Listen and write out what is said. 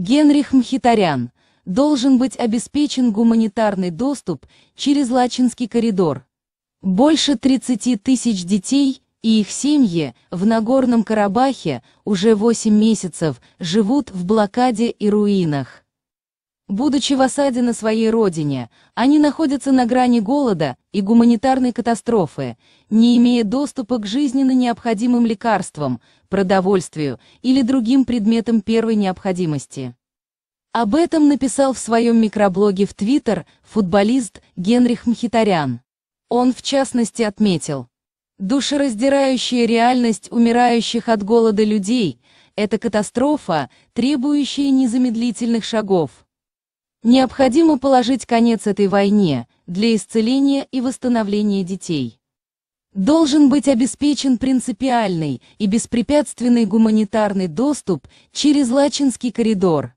Генрих Мхитарян, должен быть обеспечен гуманитарный доступ через Лачинский коридор. Больше 30 тысяч детей и их семьи в Нагорном Карабахе уже 8 месяцев живут в блокаде и руинах. Будучи в осаде на своей родине, они находятся на грани голода и гуманитарной катастрофы, не имея доступа к жизненно необходимым лекарствам, продовольствию или другим предметам первой необходимости. Об этом написал в своем микроблоге в Твиттер футболист Генрих Мхитарян. Он в частности отметил, «Душераздирающая реальность умирающих от голода людей – это катастрофа, требующая незамедлительных шагов». Необходимо положить конец этой войне для исцеления и восстановления детей. Должен быть обеспечен принципиальный и беспрепятственный гуманитарный доступ через Лачинский коридор.